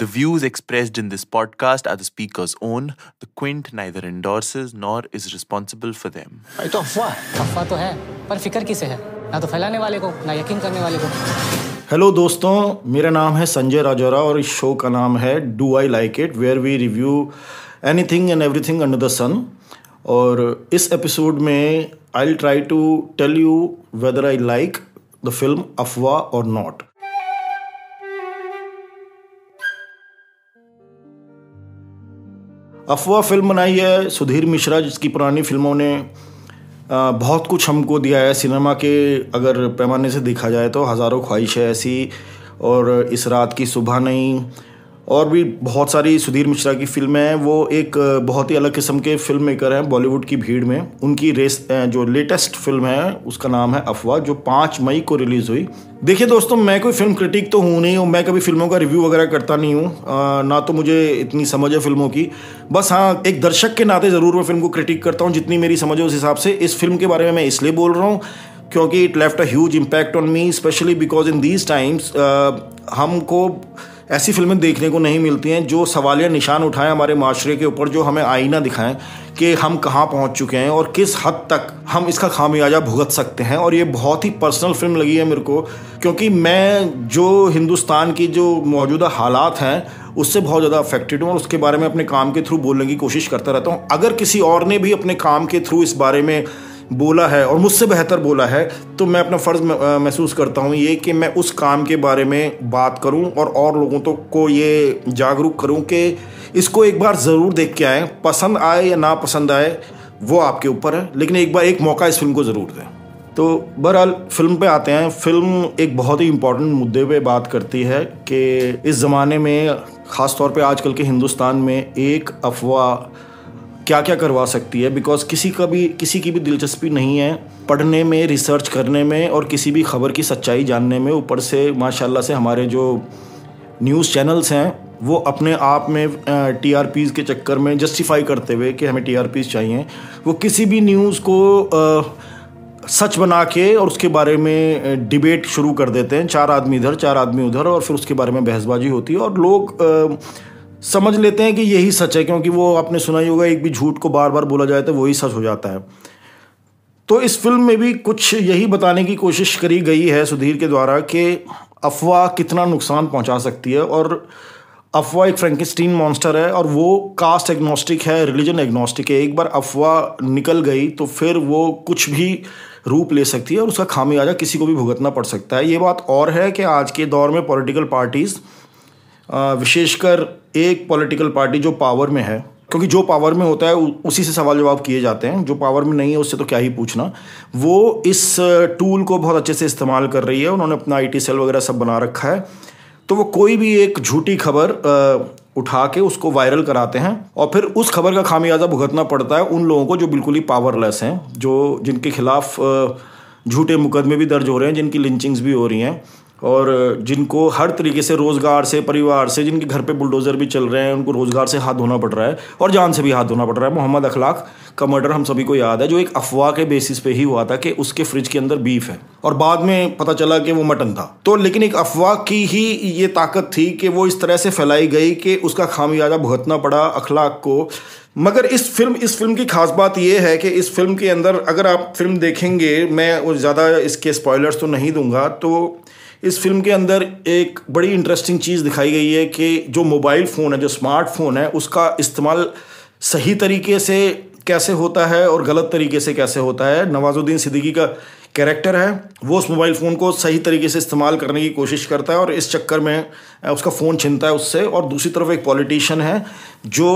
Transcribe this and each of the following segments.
The views expressed in this podcast are the speaker's own. The Quint neither endorses nor is responsible for them. भाई तो अफवाह अफवाह तो है पर फिक्र किसे है ना तो फैलाने वाले को ना यकीन करने वाले को हेलो दोस्तों मेरा नाम है संजय राजौरा और इस शो का नाम है do I like it where we review anything and everything under the sun और इस एपिसोड में I try to tell you whether I like the film Afwaah और नॉट अफवाह फिल्म बनाई है सुधीर मिश्रा जिसकी पुरानी फिल्मों ने बहुत कुछ हमको दिया है सिनेमा के अगर पैमाने से देखा जाए तो हज़ारों ख्वाहिशें ऐसी और इस रात की सुबह नहीं और भी बहुत सारी सुधीर मिश्रा की फिल्में हैं वो एक बहुत ही अलग किस्म के फिल्म मेकर हैं बॉलीवुड की भीड़ में उनकी रेस जो लेटेस्ट फिल्म है उसका नाम है अफवाह जो पाँच मई को रिलीज़ हुई देखिए दोस्तों मैं कोई फिल्म क्रिटिक तो हूँ नहीं और मैं कभी फिल्मों का रिव्यू वगैरह करता नहीं हूँ ना तो मुझे इतनी समझ है फिल्मों की बस हाँ एक दर्शक के नाते ज़रूर मैं फिल्म को क्रिटिक करता हूँ जितनी मेरी समझ है उस हिसाब से इस फिल्म के बारे में मैं इसलिए बोल रहा हूँ क्योंकि it left a huge impact on me specially because in these times हमको ऐसी फिल्में देखने को नहीं मिलती हैं जो सवालिया निशान उठाएं हमारे माशरे के ऊपर जो हमें आईना दिखाएं कि हम कहाँ पहुँच चुके हैं और किस हद तक हम इसका खामियाजा भुगत सकते हैं और ये बहुत ही पर्सनल फिल्म लगी है मेरे को क्योंकि मैं जो हिंदुस्तान की जो मौजूदा हालात हैं उससे बहुत ज़्यादा अफेक्टेड हूँ और उसके बारे में अपने काम के थ्रू बोलने की कोशिश करता रहता हूँ अगर किसी और ने भी अपने काम के थ्रू इस बारे में बोला है और मुझसे बेहतर बोला है तो मैं अपना फ़र्ज़ महसूस करता हूँ ये कि मैं उस काम के बारे में बात करूँ और और लोगों तो को ये जागरूक करूँ कि इसको एक बार ज़रूर देख के आएँ पसंद आए या ना पसंद आए वो आपके ऊपर है लेकिन एक बार एक मौका इस फिल्म को ज़रूर दें तो बहरहाल फिल्म पे आते हैं फिल्म एक बहुत ही इम्पॉर्टेंट मुद्दे पे बात करती है कि इस ज़माने में ख़ास तौर पे आजकल के हिंदुस्तान में एक अफवाह क्या क्या करवा सकती है बिकॉज किसी का भी किसी की भी दिलचस्पी नहीं है पढ़ने में रिसर्च करने में और किसी भी खबर की सच्चाई जानने में ऊपर से माशाल्लाह से हमारे जो न्यूज़ चैनल्स हैं वो अपने आप में टी आर पीज़ के चक्कर में जस्टिफाई करते हुए कि हमें टी आर चाहिए वो किसी भी न्यूज़ को आ, सच बना के और उसके बारे में डिबेट शुरू कर देते हैं चार आदमी इधर चार आदमी उधर और फिर उसके बारे में बहसबाजी होती है और लोग आ, समझ लेते हैं कि यही सच है क्योंकि वो आपने सुना ही होगा एक भी झूठ को बार बार बोला जाए तो वही सच हो जाता है तो इस फिल्म में भी कुछ यही बताने की कोशिश करी गई है सुधीर के द्वारा कि अफवाह कितना नुकसान पहुंचा सकती है और अफवाह एक फ्रेंकिस्टीन मॉन्स्टर है और वो कास्ट एग्नोस्टिक है रिलीजन एग्नोस्टिक है एक बार अफवाह निकल गई तो फिर वो कुछ भी रूप ले सकती है और उसका खामियाजा किसी को भी भुगतना पड़ सकता है ये बात और है कि आज के दौर में पॉलिटिकल पार्टीज़ विशेषकर एक पॉलिटिकल पार्टी जो पावर में है क्योंकि जो पावर में होता है उसी से सवाल जवाब किए जाते हैं जो पावर में नहीं है उससे तो क्या ही पूछना वो इस टूल को बहुत अच्छे से इस्तेमाल कर रही है उन्होंने अपना आईटी सेल वगैरह सब बना रखा है तो वो कोई भी एक झूठी खबर उठा के उसको वायरल कराते हैं और फिर उस खबर का खामियाजा भुगतना पड़ता है उन लोगों को जो बिल्कुल ही पावरलेस हैं जो जिनके खिलाफ झूठे मुकदमे भी दर्ज हो रहे हैं जिनकी लिंचिंग्स भी हो रही हैं और जिनको हर तरीके से रोज़गार से परिवार से जिनके घर पे बुलडोज़र भी चल रहे हैं उनको रोज़गार से हाथ धोना पड़ रहा है और जान से भी हाथ धोना पड़ रहा है मोहम्मद अखलाक का मर्डर हम सभी को याद है जो एक अफवाह के बेसिस पे ही हुआ था कि उसके फ्रिज के अंदर बीफ है और बाद में पता चला कि वो मटन था तो लेकिन एक अफवाह की ही ये ताकत थी कि वो इस तरह से फैलाई गई कि उसका खामियाजा भुगतना पड़ा अखलाक को मगर इस फिल्म इस फिल्म की खास बात यह है कि इस फिल्म के अंदर अगर आप फिल्म देखेंगे मैं ज़्यादा इसके स्पॉयलर्स तो नहीं दूंगा तो इस फिल्म के अंदर एक बड़ी इंटरेस्टिंग चीज़ दिखाई गई है कि जो मोबाइल फ़ोन है जो स्मार्टफोन है उसका इस्तेमाल सही तरीके से कैसे होता है और गलत तरीके से कैसे होता है नवाजुद्दीन सिद्दीकी का कैरेक्टर है वो उस मोबाइल फ़ोन को सही तरीके से इस्तेमाल करने की कोशिश करता है और इस चक्कर में उसका फ़ोन छिनता है उससे और दूसरी तरफ एक पॉलिटिशियन है जो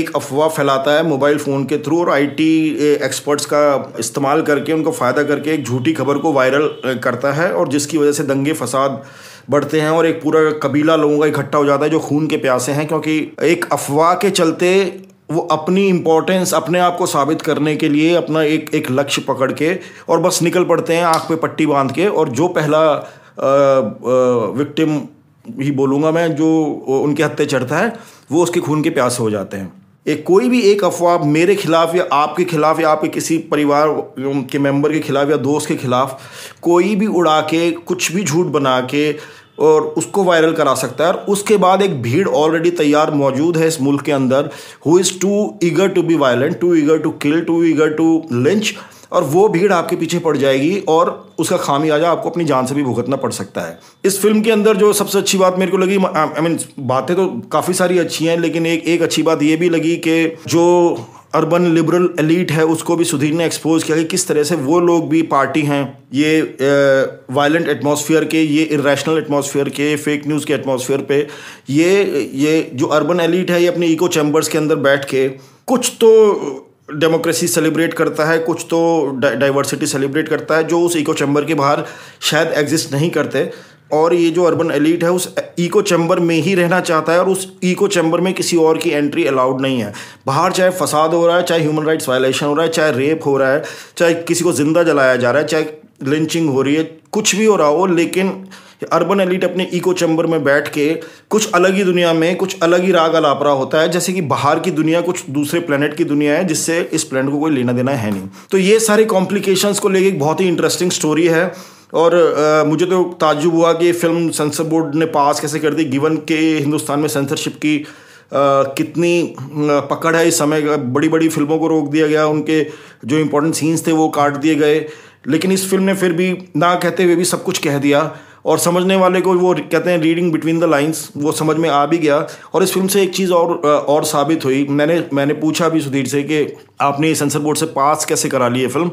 एक अफवाह फैलाता है मोबाइल फ़ोन के थ्रू और आईटी एक्सपर्ट्स का इस्तेमाल करके उनको फ़ायदा करके एक झूठी खबर को वायरल करता है और जिसकी वजह से दंगे फसाद बढ़ते हैं और एक पूरा कबीला लोगों का इकट्ठा हो जाता है जो खून के प्यासे हैं क्योंकि एक अफवाह के चलते वो अपनी इम्पोर्टेंस अपने आप को साबित करने के लिए अपना एक एक लक्ष्य पकड़ के और बस निकल पड़ते हैं आँख पे पट्टी बांध के और जो पहला विक्टिम ही बोलूँगा मैं जो उनके हत्ते चढ़ता है वो उसके खून के प्यास हो जाते हैं एक कोई भी एक अफवाह मेरे खिलाफ या आपके खिलाफ या आपके किसी परिवार के मेंबर के खिलाफ या दोस्त के खिलाफ कोई भी उड़ा के कुछ भी झूठ बना के और उसको वायरल करा सकता है और उसके बाद एक भीड़ ऑलरेडी तैयार मौजूद है इस मुल्क के अंदर who is too eager to be violent too eager to kill too eager to lynch और वो भीड़ आपके पीछे पड़ जाएगी और उसका खामियाजा आपको अपनी जान से भी भुगतना पड़ सकता है इस फिल्म के अंदर जो सबसे अच्छी बात मेरे को लगी आई मीन बातें तो काफ़ी सारी अच्छी हैं लेकिन एक एक अच्छी बात ये भी लगी कि जो अर्बन लिबरल एलीट है उसको भी सुधीर ने एक्सपोज किया कि किस तरह से वो लोग भी पार्टी हैं ये वायलेंट एटमॉस्फेयर के ये इरेशनल एटमॉस्फेयर के फेक न्यूज़ के एटमॉस्फेयर पे ये ये जो अर्बन एलीट है ये अपने इको चैम्बर्स के अंदर बैठ के कुछ तो डेमोक्रेसी सेलिब्रेट करता है कुछ तो डाइवर्सिटी सेलिब्रेट करता है जो उस इको चैम्बर के बाहर शायद एग्जिस्ट नहीं करते और ये जो अर्बन एलिट है उस ईको चैम्बर में ही रहना चाहता है और उस ईको चैम्बर में किसी और की एंट्री अलाउड नहीं है बाहर चाहे फसाद हो रहा है चाहे ह्यूमन राइट्स वायलेशन हो रहा है चाहे रेप हो रहा है चाहे किसी को ज़िंदा जलाया जा रहा है चाहे लिंचिंग हो रही है कुछ भी हो रहा हो लेकिन अर्बन एलिट अपने इको चैम्बर में बैठ के कुछ अलग ही दुनिया में कुछ अलग ही राग अलाप रहा होता है जैसे कि बाहर की दुनिया कुछ दूसरे प्लानट की दुनिया है जिससे इस प्लानट को कोई लेना देना है नहीं तो ये सारे कॉम्प्लिकेशंस को लेके एक बहुत ही इंटरेस्टिंग स्टोरी है और आ, मुझे तो ताजुब हुआ कि फिल्म सेंसर बोर्ड ने पास कैसे कर दी गिवन के हिंदुस्तान में सेंसरशिप की आ, कितनी पकड़ है इस समय बड़ी बड़ी फिल्मों को रोक दिया गया उनके जो इम्पोर्टेंट सीन्स थे वो काट दिए गए लेकिन इस फिल्म ने फिर भी ना कहते हुए भी सब कुछ कह दिया और समझने वाले को वो कहते हैं रीडिंग बिटवीन द लाइंस वो समझ में आ भी गया और इस फिल्म से एक चीज़ और और साबित हुई मैंने मैंने पूछा भी सुधीर से कि आपने सेंसर बोर्ड से पास कैसे करा ली है film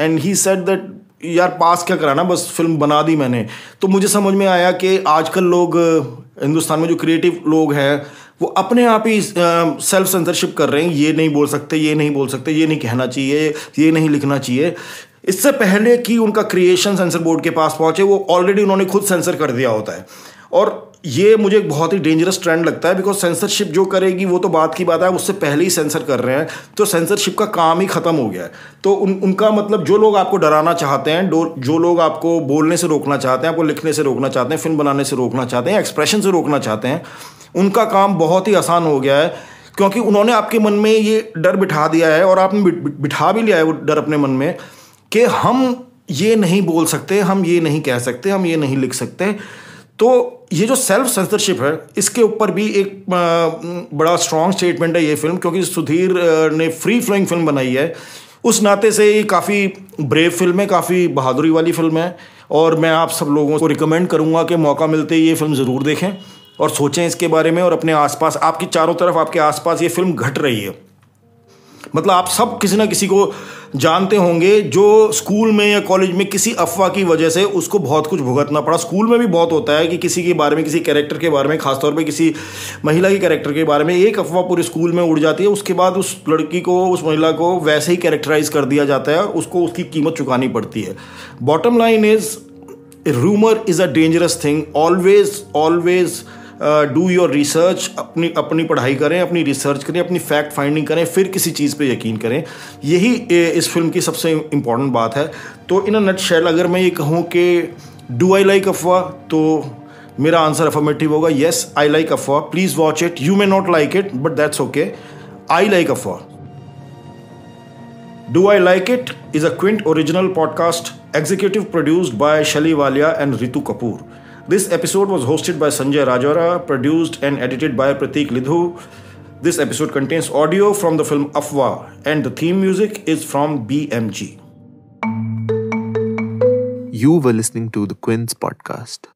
and he said that यार पास क्या कराना बस फिल्म बना दी मैंने तो मुझे समझ में आया कि आजकल लोग हिंदुस्तान में जो क्रिएटिव लोग हैं वो अपने आप ही सेल्फ सेंसरशिप कर रहे हैं ये नहीं बोल सकते ये नहीं बोल सकते ये नहीं कहना चाहिए ये नहीं लिखना चाहिए इससे पहले कि उनका क्रिएशन सेंसर बोर्ड के पास पहुंचे वो ऑलरेडी उन्होंने खुद सेंसर कर दिया होता है और ये मुझे एक बहुत ही डेंजरस ट्रेंड लगता है बिकॉज सेंसरशिप जो करेगी वो तो बात की बात है उससे पहले ही सेंसर कर रहे हैं तो सेंसरशिप का काम ही ख़त्म हो गया है तो उन उनका मतलब जो लोग आपको डराना चाहते हैं जो लोग आपको बोलने से रोकना चाहते हैं आपको लिखने से रोकना चाहते हैं फिल्म बनाने से रोकना चाहते हैं एक्सप्रेशन से रोकना चाहते हैं उनका काम बहुत ही आसान हो गया है क्योंकि उन्होंने आपके मन में ये डर बिठा दिया है और आपने बिठा भी लिया है वो डर अपने मन में कि हम ये नहीं बोल सकते हम ये नहीं कह सकते हम ये नहीं लिख सकते तो ये जो सेल्फ सेंसरशिप है इसके ऊपर भी एक बड़ा स्ट्रॉन्ग स्टेटमेंट है ये फिल्म क्योंकि सुधीर ने फ्री फ्लोइंग फिल्म बनाई है उस नाते से ये काफ़ी ब्रेव फिल्म है काफ़ी बहादुरी वाली फिल्म है और मैं आप सब लोगों को रिकमेंड करूँगा कि मौका मिलते ये फिल्म ज़रूर देखें और सोचें इसके बारे में और अपने आसपास आपकी चारों तरफ आपके आसपास ये फिल्म घट रही है मतलब आप सब किसी ना किसी को जानते होंगे जो स्कूल में या कॉलेज में किसी अफवाह की वजह से उसको बहुत कुछ भुगतना पड़ा स्कूल में भी बहुत होता है कि किसी के बारे में किसी कैरेक्टर के बारे में खासतौर पे किसी महिला के कैरेक्टर के बारे में एक अफवाह पूरे स्कूल में उड़ जाती है उसके बाद उस लड़की को उस महिला को वैसे ही कैरेक्टराइज कर दिया जाता है उसको उसकी कीमत चुकानी पड़ती है bottom line is rumour is a dangerous thing always always do your research अपनी अपनी पढ़ाई करें अपनी रिसर्च करें अपनी फैक्ट फाइंडिंग करें फिर किसी चीज़ पे यकीन करें यही इस फिल्म की सबसे इम्पॉर्टेंट बात है तो इन नट शैल अगर मैं ये कहूँ कि डू आई लाइक अफवाह तो मेरा आंसर अफर्मेटिव होगा yes I like Afwaah please watch it you may not like it but that's okay I like Afwaah Do I Like It is a Quint original podcast executive produced by Shali Walia and Ritu Kapoor. This episode was hosted by Sanjay Rajara, produced and edited by Prateek Lidhu. This episode contains audio from the film Afwa, and the theme music is from BMG. You were listening to the Quince podcast.